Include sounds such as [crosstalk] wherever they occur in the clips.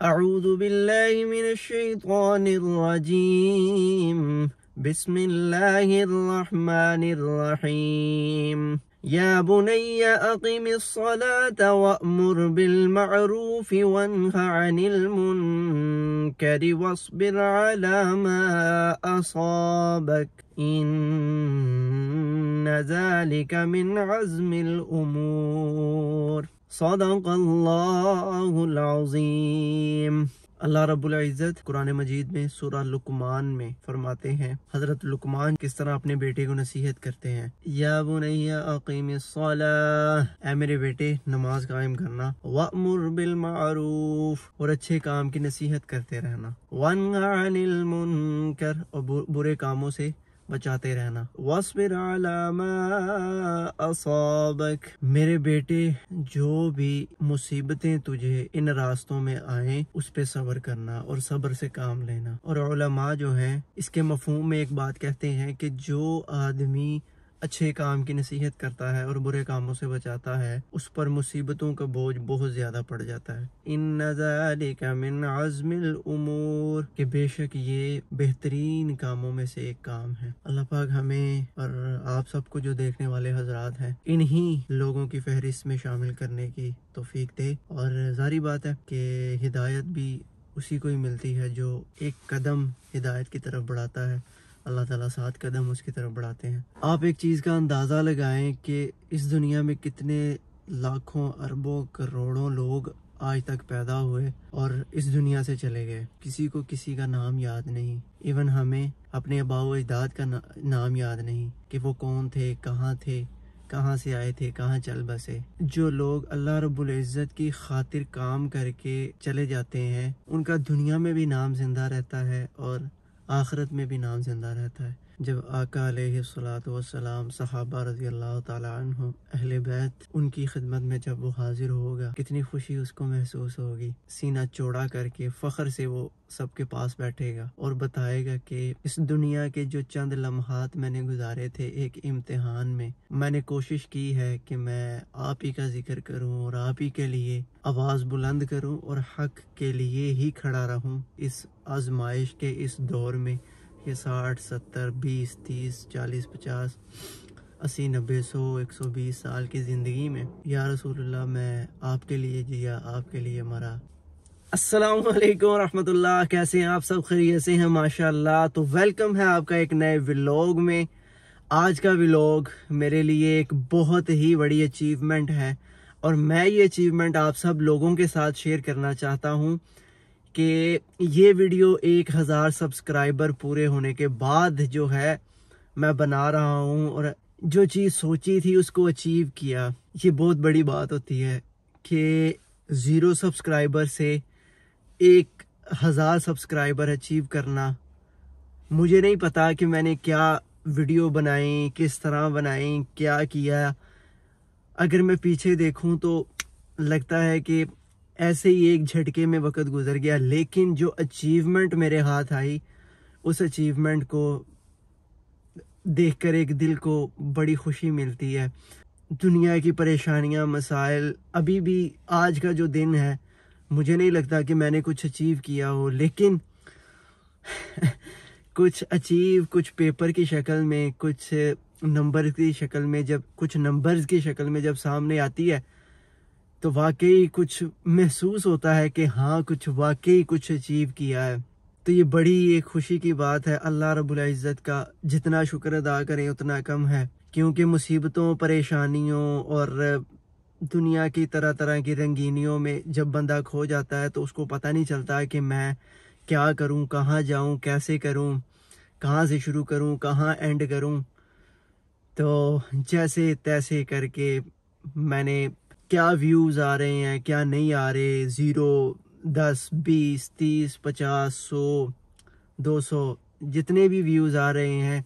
أعوذ بالله من الشيطان الرجيم بسم الله الرحمن الرحيم يا بني أقم الصلاة وأمر بالمعروف وانه عن المنكر واصبر على ما أصابك إن ذلك من عزم الأمور सदक अल्लाम अल्लाह रब्बुल इज़्ज़त कुरान मजीद में सूरह लुकमान में फरमाते हैं हज़रत लुकमान किस तरह अपने बेटे को नसीहत करते हैं या बुनैया अकीम ए मेरे बेटे नमाज कायम करना वमुर बिल मारूफ और अच्छे काम की नसीहत करते रहना वन मुनकर और बुरे कामों से बचाते रहना वसबिर असाबक मेरे बेटे जो भी मुसीबतें तुझे इन रास्तों में आए उस पे सब्र करना और सब्र से काम लेना और जो है इसके मफहम में एक बात कहते हैं कि जो आदमी अच्छे काम की नसीहत करता है और बुरे कामों से बचाता है उस पर मुसीबतों का बोझ बहुत ज्यादा पड़ जाता है इन नजारिन आजमिल उमूर के बेशक ये बेहतरीन कामों में से एक काम है अल्लाह पाक हमें और आप सबको जो देखने वाले हजरात हैं इन्हीं लोगों की फहरिस्त में शामिल करने की तोफीक दे और जारी बात है कि हिदायत भी उसी को ही मिलती है जो एक कदम हिदायत की तरफ बढ़ाता है अल्लाह ताला साथ कदम उसकी तरफ बढ़ाते हैं आप एक चीज़ का अंदाज़ा लगाएं कि इस दुनिया में कितने लाखों अरबों करोड़ों लोग आज तक पैदा हुए और इस दुनिया से चले गए किसी को किसी का नाम याद नहीं इवन हमें अपने अबाव अजदाद का ना, नाम याद नहीं कि वो कौन थे कहाँ थे कहाँ से आए थे कहाँ चल बसे जो लोग अल्लाह रब्बुल इज़्ज़त की खातिर काम करके चले जाते हैं उनका दुनिया में भी नाम जिंदा रहता है और आखरत में भी नाम जिंदा रहता है जब आका सलाम सहाबा रजी अल्लाह अहल बैत उनकी खिदमत में जब वो हाजिर होगा कितनी खुशी उसको महसूस होगी सीना चौड़ा करके फ़ख्र से वो सबके पास बैठेगा और बताएगा कि इस दुनिया के जो चंद लम्हात मैंने गुजारे थे एक इम्तिहान में मैंने कोशिश की है कि मैं आप ही का जिक्र करूं और आप ही के लिए आवाज़ बुलंद करूं और हक के लिए ही खड़ा रहूं इस आजमाइश के इस दौर में ये साठ सत्तर बीस तीस चालीस पचास अस्सी नब्बे सौ एक सौ बीस साल की ज़िंदगी में या रसूलुल्लाह मैं आपके लिए जिया आपके लिए मरा असलकम रहमतुल्लाह कैसे हैं आप सब खैरियत से हैं माशाल्लाह तो वेलकम है आपका एक नए व्लॉग में आज का व्लॉग मेरे लिए एक बहुत ही बड़ी अचीवमेंट है और मैं ये अचीवमेंट आप सब लोगों के साथ शेयर करना चाहता हूँ कि ये वीडियो एक हज़ार सब्सक्राइबर पूरे होने के बाद जो है मैं बना रहा हूँ और जो चीज़ सोची थी उसको अचीव किया ये बहुत बड़ी बात होती है कि ज़ीरो सब्सक्राइबर से एक हज़ार सब्सक्राइबर अचीव करना मुझे नहीं पता कि मैंने क्या वीडियो बनाई किस तरह बनाई क्या किया अगर मैं पीछे देखूं तो लगता है कि ऐसे ही एक झटके में वक्त गुजर गया लेकिन जो अचीवमेंट मेरे हाथ आई उस अचीवमेंट को देखकर एक दिल को बड़ी खुशी मिलती है दुनिया की परेशानियां मसाइल अभी भी आज का जो दिन है मुझे नहीं लगता कि मैंने कुछ अचीव किया हो लेकिन [laughs] कुछ अचीव कुछ पेपर की शक्ल में कुछ नंबर की शक्ल में जब कुछ नंबर्स की शक्ल में जब सामने आती है तो वाकई कुछ महसूस होता है कि हाँ कुछ वाकई कुछ अचीव किया है तो ये बड़ी एक खुशी की बात है अल्लाह रब्बुल इज़्ज़त का जितना शुक्र अदा करें उतना कम है क्योंकि मुसीबतों परेशानियों और दुनिया की तरह तरह की रंगीनियों में जब बंदा खो जाता है तो उसको पता नहीं चलता कि मैं क्या करूं कहाँ जाऊं कैसे करूं कहाँ से शुरू करूं कहाँ एंड करूं तो जैसे तैसे करके मैंने क्या व्यूज़ आ रहे हैं क्या नहीं आ रहे ज़ीरो दस बीस तीस पचास सौ दो सौ जितने भी व्यूज़ आ रहे हैं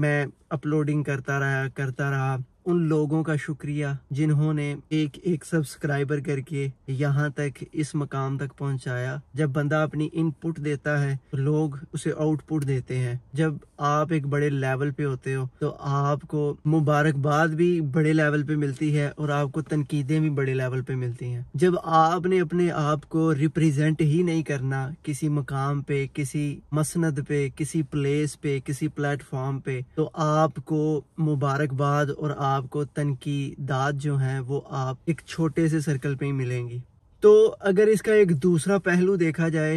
मैं अपलोडिंग करता रहा करता रहा उन लोगों का शुक्रिया जिन्होंने एक एक सब्सक्राइबर करके यहाँ तक इस मकाम तक पहुँचाया जब बंदा अपनी इनपुट देता है तो लोग उसे आउटपुट देते हैं जब आप एक बड़े लेवल पे होते हो तो आपको मुबारकबाद भी बड़े लेवल पे मिलती है और आपको तनकीदें भी बड़े लेवल पे मिलती हैं जब आपने अपने आप को रिप्रेजेंट ही नहीं करना किसी मकाम पे किसी मसंद पे किसी प्लेस पे किसी प्लेटफॉर्म पे तो आपको मुबारकबाद और आप आपको तनकीदात जो हैं वो आप एक छोटे से सर्कल पे ही मिलेंगी तो अगर इसका एक दूसरा पहलू देखा जाए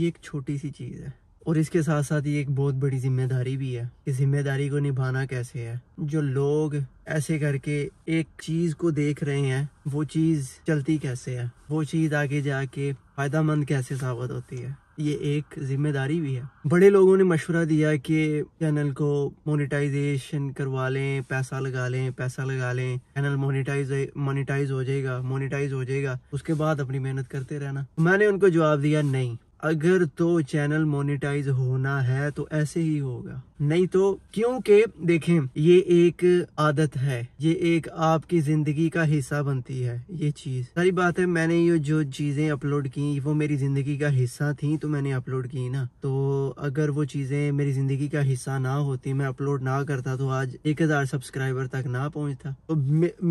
ये एक छोटी सी चीज़ है और इसके साथ साथ ये एक बहुत बड़ी जिम्मेदारी भी है इस जिम्मेदारी को निभाना कैसे है जो लोग ऐसे करके एक चीज़ को देख रहे हैं वो चीज़ चलती कैसे है वो चीज़ आगे जाके फ़ायदा मंद कैसे साबित होती है ये एक जिम्मेदारी भी है बड़े लोगों ने मशवरा दिया कि चैनल को मोनेटाइजेशन करवा लें पैसा लगा लें पैसा लगा लें चैनल मोनेटाइज मोनेटाइज हो जाएगा मोनेटाइज हो जाएगा उसके बाद अपनी मेहनत करते रहना मैंने उनको जवाब दिया नहीं अगर तो चैनल मोनेटाइज होना है तो ऐसे ही होगा नहीं तो क्योंकि देखें ये एक आदत है ये एक आपकी जिंदगी का हिस्सा बनती है ये चीज सारी बात है मैंने ये जो चीजें अपलोड की वो मेरी जिंदगी का हिस्सा थी तो मैंने अपलोड की ना तो अगर वो चीजें मेरी जिंदगी का हिस्सा ना होती मैं अपलोड ना करता तो आज एक हजार सब्सक्राइबर तक ना पहुंचता तो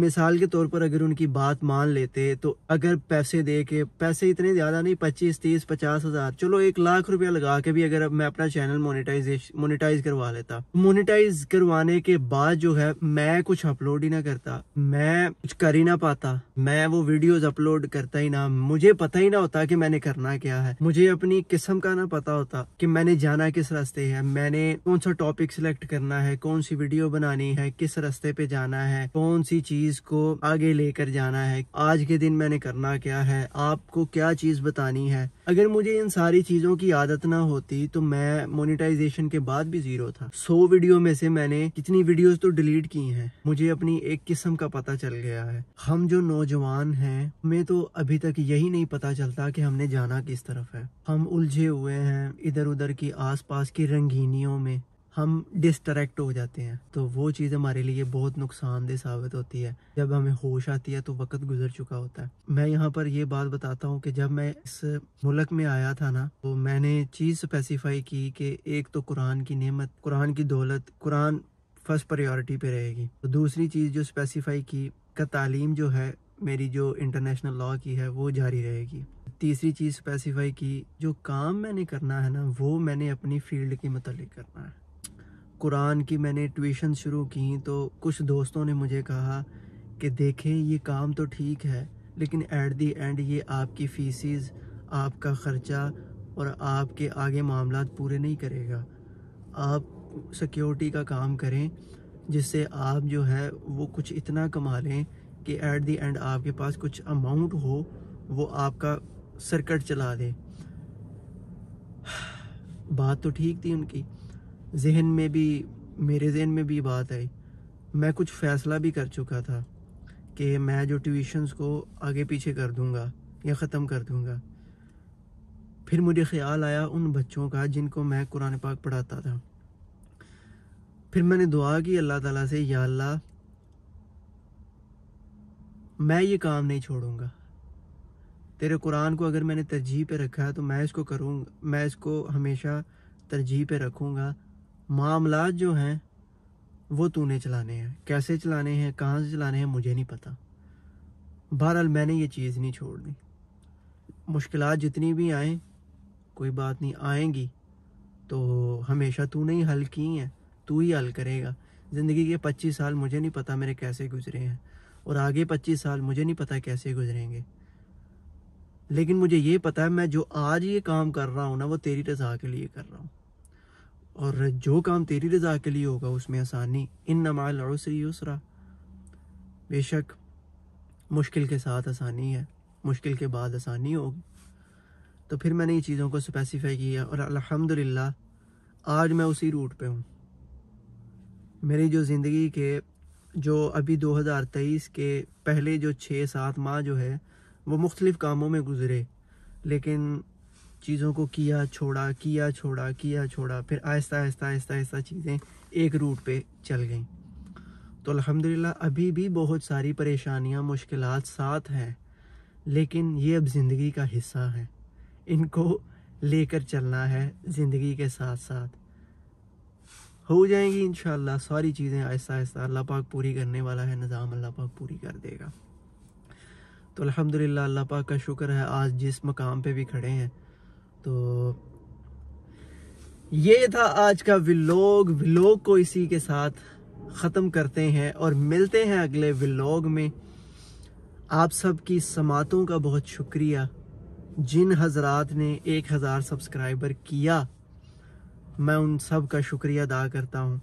मिसाल के तौर पर अगर उनकी बात मान लेते तो अगर पैसे दे के पैसे इतने ज्यादा नहीं पच्चीस तीस पचास हजार चलो एक लाख रुपया लगा के भी अगर मैं अपना चैनल मोनिटाइजेश मोनिटाइज करवा करवा लेता मोनिटाइज करवाने के बाद जो है मैं कुछ अपलोड ही ना करता मैं कुछ कर ही ना पाता मैं वो वीडियोस अपलोड करता ही ना मुझे पता ही ना होता कि मैंने करना क्या है मुझे अपनी किस्म का ना पता होता कि मैंने जाना किस रास्ते है मैंने कौन सा टॉपिक सिलेक्ट करना है कौन सी वीडियो बनानी है किस रास्ते पे जाना है कौन सी चीज को आगे लेकर जाना है आज के दिन मैंने करना क्या है आपको क्या चीज बतानी है अगर मुझे इन सारी चीजों की आदत ना होती तो मैं मोनिटाइजेशन के बाद भी जीरो वीडियो था सौ वीडियो में से मैंने कितनी वीडियोस तो डिलीट की हैं मुझे अपनी एक किस्म का पता चल गया है हम जो नौजवान हैं हमें तो अभी तक यही नहीं पता चलता कि हमने जाना किस तरफ है हम उलझे हुए हैं इधर उधर की आसपास की रंगीनियों में हम डिस्ट्रैक्ट हो जाते हैं तो वो चीज़ हमारे लिए बहुत नुकसानदेह साबित होती है जब हमें होश आती है तो वक्त गुजर चुका होता है मैं यहाँ पर ये बात बताता हूँ कि जब मैं इस मुल्क में आया था ना तो मैंने चीज़ स्पेसिफाई की कि एक तो कुरान की नेमत कुरान की दौलत कुरान फर्स्ट प्रायोरिटी पे रहेगी तो दूसरी चीज़ जो स्पेसिफाई की का तालीम जो है मेरी जो इंटरनेशनल लॉ की है वो जारी रहेगी तीसरी चीज़ स्पेसिफाई की जो काम मैंने करना है ना वो मैंने अपनी फील्ड के मतलब करना है कुरान की मैंने ट्यूशन शुरू की तो कुछ दोस्तों ने मुझे कहा कि देखें ये काम तो ठीक है लेकिन एट दी एंड ये आपकी फीसिस आपका ख़र्चा और आपके आगे मामला पूरे नहीं करेगा आप सिक्योरिटी का काम करें जिससे आप जो है वो कुछ इतना कमा लें कि एट दी एंड आपके पास कुछ अमाउंट हो वो आपका सर्कट चला दे [sighs] बात तो ठीक थी उनकी जहन में भी मेरे जहन में भी बात आई मैं कुछ फ़ैसला भी कर चुका था कि मैं जो ट्यूशन्स को आगे पीछे कर दूँगा या ख़त्म कर दूँगा फिर मुझे ख्याल आया उन बच्चों का जिनको मैं कुरान पाक पढ़ाता था फिर मैंने दुआ की अल्लाह ताला से या अल्लाह मैं ये काम नहीं छोड़ूंगा तेरे कुरान को अगर मैंने तरजीह पे रखा है तो मैं इसको करूँगा मैं इसको हमेशा तरजीह पे रखूँगा मामला जो हैं वो तूने चलाने हैं कैसे चलाने हैं कहाँ से चलाने हैं मुझे नहीं पता बहरहाल मैंने ये चीज़ नहीं छोड़ दी मुश्किल जितनी भी आए कोई बात नहीं आएंगी तो हमेशा तू नहीं हल की हैं तू ही हल करेगा ज़िंदगी के पच्चीस साल मुझे नहीं पता मेरे कैसे गुजरे हैं और आगे पच्चीस साल मुझे नहीं पता कैसे गुजरेंगे लेकिन मुझे ये पता है मैं जो आज ये काम कर रहा हूँ ना वो तेरी रजा के लिए कर रहा हूँ और जो काम तेरी रजा के लिए होगा उसमें आसानी इन नमाल उसरी उसरा बेशक मुश्किल के साथ आसानी है मुश्किल के बाद आसानी होगी तो फिर मैंने ये चीज़ों को स्पेसिफाई किया और अल्हम्दुलिल्लाह आज मैं उसी रूट पे हूँ मेरी जो ज़िंदगी के जो अभी 2023 के पहले जो छः सात माह जो है वो मुख्तलिफ़ कामों में गुजरे लेकिन चीज़ों को किया छोड़ा किया छोड़ा किया छोड़ा फिर आहिस्ता आहिस्ता आहिस्ता आहिस्ता चीज़ें एक रूट पे चल गई तो अल्हम्दुलिल्लाह अभी भी बहुत सारी परेशानियां मुश्किल साथ हैं लेकिन ये अब ज़िंदगी का हिस्सा है इनको लेकर चलना है ज़िंदगी के साथ साथ हो जाएंगी इन सारी चीज़ें आहिस्ता आहिस्ता अल्लाह पाक पूरी करने वाला है निज़ाम अल्लाह पाक पूरी कर देगा तो अल्हम्दुलिल्लाह अल्लाह पाक का शुक्र है आज जिस मकाम पर भी खड़े हैं तो ये था आज का व्लॉग व्लॉग को इसी के साथ ख़त्म करते हैं और मिलते हैं अगले व्लॉग में आप सब की समातों का बहुत शुक्रिया जिन हजरात ने एक हज़ार सब्सक्राइबर किया मैं उन सब का शुक्रिया अदा करता हूँ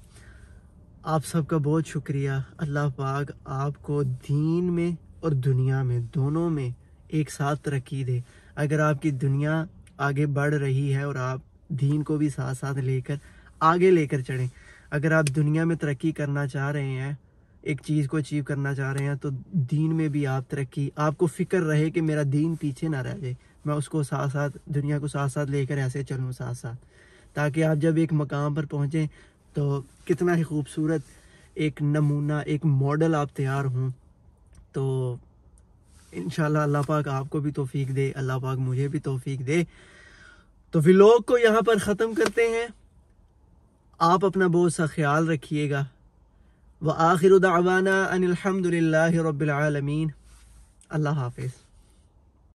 आप सब का बहुत शुक्रिया अल्लाह पाक आपको दीन में और दुनिया में दोनों में एक साथ तरक्की दे अगर आपकी दुनिया आगे बढ़ रही है और आप दीन को भी साथ साथ लेकर आगे लेकर चढ़ें अगर आप दुनिया में तरक्की करना चाह रहे हैं एक चीज़ को अचीव करना चाह रहे हैं तो दीन में भी आप तरक्की आपको फिक्र रहे कि मेरा दीन पीछे ना रह जाए मैं उसको साथ साथ दुनिया को साथ साथ लेकर ऐसे चलूँ साथ साथ ताकि आप जब एक मकाम पर पहुँचें तो कितना ही खूबसूरत एक नमूना एक मॉडल आप तैयार हों तो इन अल्लाह पाक आपको भी तोफीक दे अल्लाह पाक मुझे भी तोफीक दे तो व्लॉग को यहाँ पर ख़त्म करते हैं आप अपना बहुत सा ख्याल रखिएगा व आखिर दावाना अनिलहमदिल्ला रबालमीन अल्लाह हाफिज़